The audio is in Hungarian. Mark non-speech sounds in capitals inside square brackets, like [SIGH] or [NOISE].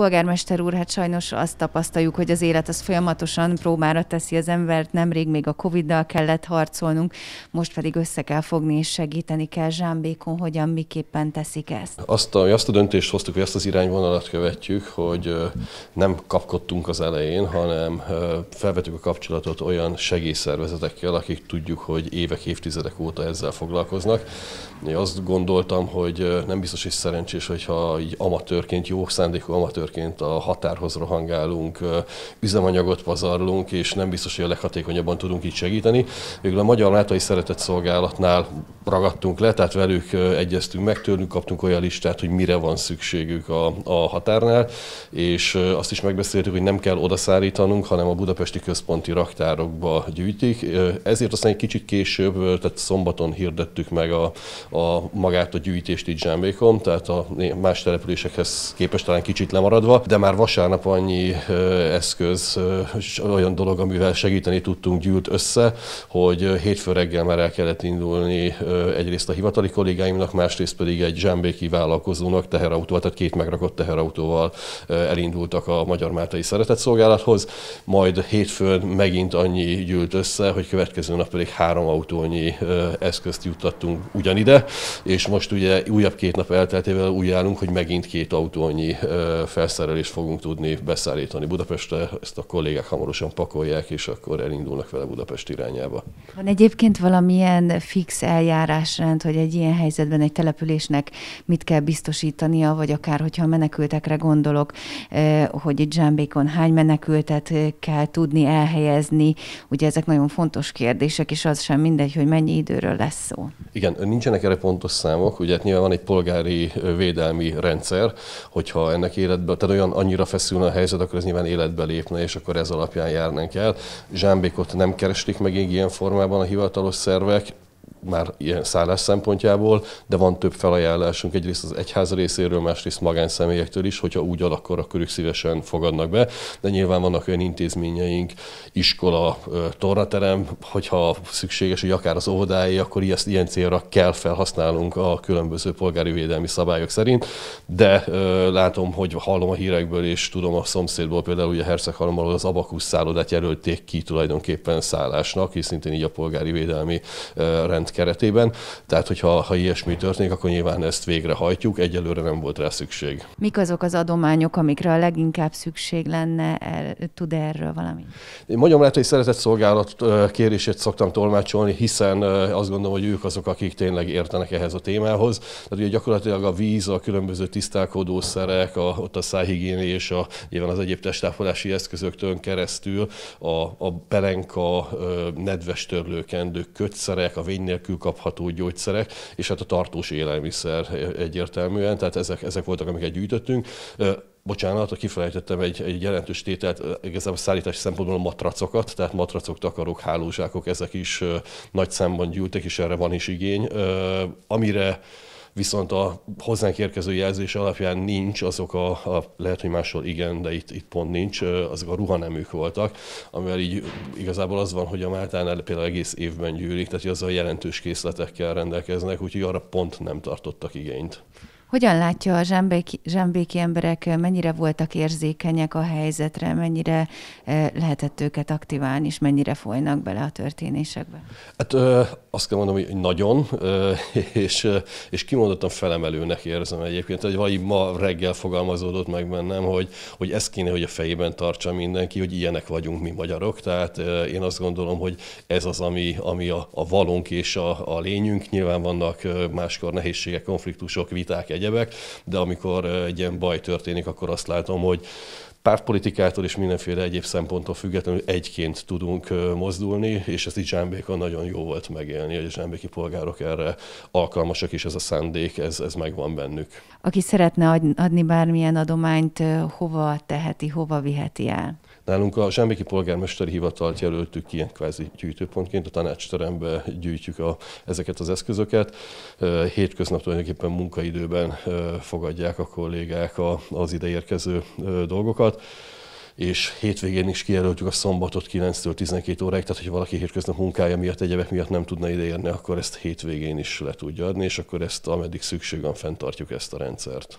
polgármester úr, hát sajnos azt tapasztaljuk, hogy az élet az folyamatosan próbára teszi az embert, nemrég még a Covid-dal kellett harcolnunk, most pedig össze kell fogni és segíteni kell Zsámbékon, hogyan, miképpen teszik ezt. Azt a, azt a döntést hoztuk, hogy ezt az irányvonalat követjük, hogy nem kapkodtunk az elején, hanem felvetjük a kapcsolatot olyan segélyszervezetekkel, akik tudjuk, hogy évek, évtizedek óta ezzel foglalkoznak. Én azt gondoltam, hogy nem biztos, is szerencsés, hogyha így amatőrként, jó szándékú amatőr sörként a határhoz rohangálunk, üzemanyagot pazarlunk, és nem biztos, hogy a leghatékonyabban tudunk így segíteni. Végül a Magyar Látai Szeretett Szolgálatnál ragadtunk le, tehát velük egyeztünk meg, tőlünk kaptunk olyan listát, hogy mire van szükségük a, a határnál, és azt is megbeszéltük, hogy nem kell odaszállítanunk, hanem a budapesti központi raktárokba gyűjtik. Ezért aztán egy kicsit később, tehát szombaton hirdettük meg a, a magát a gyűjtést itt Zsámbékon, tehát a más településekhez képest talán kicsit lemaradt, maradva, de már vasárnap annyi eszköz, olyan dolog, amivel segíteni tudtunk gyűlt össze, hogy hétfő reggel már el kellett indulni egyrészt a hivatali kollégáimnak, másrészt pedig egy zsámbéki vállalkozónak teherautóval, tehát két megrakott teherautóval elindultak a Magyar Máltai Szeretetszolgálathoz, majd hétfőn megint annyi gyűlt össze, hogy következő nap pedig három autónyi eszközt juttattunk ugyanide, és most ugye újabb két nap elteltével úgy állunk, hogy megint két autónyi fel felszerelést fogunk tudni beszállítani Budapestre, ezt a kollégák hamarosan pakolják, és akkor elindulnak vele Budapest irányába. Van egyébként valamilyen fix eljárásrend, hogy egy ilyen helyzetben egy településnek mit kell biztosítania, vagy akár, hogyha a menekültekre gondolok, eh, hogy egy zsámbékon hány menekültet eh, kell tudni elhelyezni, ugye ezek nagyon fontos kérdések, és az sem mindegy, hogy mennyi időről lesz szó. Igen, nincsenek erre pontos számok, ugye hát nyilván van egy polgári eh, védelmi rendszer, hogyha ennek életben életbe, tehát olyan annyira feszülne a helyzet, akkor ez nyilván életbe lépne, és akkor ez alapján járnánk el. Zsámbékot nem keresték meg ilyen formában a hivatalos szervek, már ilyen szállás szempontjából, de van több felajánlásunk, egyrészt az egyház részéről, másrészt magánszemélyektől is, hogyha úgy alakul, akkor ők szívesen fogadnak be, de nyilván vannak olyan intézményeink, iskola, tornaterem, hogyha szükséges, hogy akár az óvodái, akkor ezt ilyen célra kell felhasználnunk a különböző polgári védelmi szabályok szerint, de ö, látom, hogy hallom a hírekből, és tudom a szomszédból, például ugye Herceghalomból az Abakusz szállodát jelölték ki tulajdonképpen szállásnak, és szintén így a polgári védelmi rend rend keretében, tehát hogyha ha ilyesmi történik, akkor nyilván ezt végrehajtjuk, egyelőre nem volt rá szükség. Mik azok az adományok, amikre a leginkább szükség lenne, el, er, tud erről valamit? Én mondjam lehet, hogy szeretett szolgálat kérését szoktam tolmácsolni, hiszen azt gondolom, hogy ők azok, akik tényleg értenek ehhez a témához. Tehát ugye gyakorlatilag a víz, a különböző tisztálkodószerek, a, ott a szájhigiéni és a, nyilván az egyéb testápolási eszközöktől keresztül a, a belenka, nedves törlőkendők, kötszerek, a vénynél nélkül kapható gyógyszerek, és hát a tartós élelmiszer egyértelműen, tehát ezek, ezek voltak, amiket gyűjtöttünk. Bocsánat, kifelejtettem egy, egy jelentős tételt, igazából szállítási szempontból a matracokat, tehát matracok, takarók, hálózsákok, ezek is nagy számban gyűltek, és erre van is igény. Amire viszont a hozzánk érkező jelzés alapján nincs azok a, a lehet, hogy máshol igen, de itt, itt pont nincs, azok a ruhaneműk voltak, amivel így igazából az van, hogy a Máltán például egész évben gyűlik, tehát azzal a jelentős készletekkel rendelkeznek, úgyhogy arra pont nem tartottak igényt. Hogyan látja a zsembéki, zsembéki emberek, mennyire voltak érzékenyek a helyzetre, mennyire lehetett őket aktiválni, és mennyire folynak bele a történésekbe? Hát ö, azt kell mondom, hogy nagyon, ö, [LAUGHS] és, és kimondottan felemelőnek érzem egyébként, hogy vagy ma reggel fogalmazódott meg bennem, hogy, hogy ez kéne, hogy a fejében tartsa mindenki, hogy ilyenek vagyunk mi magyarok, tehát ö, én azt gondolom, hogy ez az, ami, ami a, a valónk és a, a lényünk. Nyilván vannak máskor nehézségek, konfliktusok, viták egy egyebek, de amikor eh, egy ilyen baj történik, akkor azt látom, hogy pártpolitikától és mindenféle egyéb szemponttól függetlenül egyként tudunk mozdulni, és ezt így Zsámbékon nagyon jó volt megélni, hogy a zsámbéki polgárok erre alkalmasak, és ez a szándék, ez, ez megvan bennük. Aki szeretne adni bármilyen adományt, hova teheti, hova viheti el? Nálunk a Zsámbéki Polgármesteri Hivatalt jelöltük ki ilyen kvázi gyűjtőpontként, a tanácsterembe gyűjtjük a, ezeket az eszközöket. Hétköznap tulajdonképpen munkaidőben fogadják a kollégák az ideérkező dolgokat dolgokat, és hétvégén is kijelöltük a szombatot 9-től 12 óráig, tehát hogyha valaki hétköznap munkája miatt, egyebek miatt nem tudna ideérni, akkor ezt hétvégén is le tudja adni, és akkor ezt ameddig szükség van, fenntartjuk ezt a rendszert.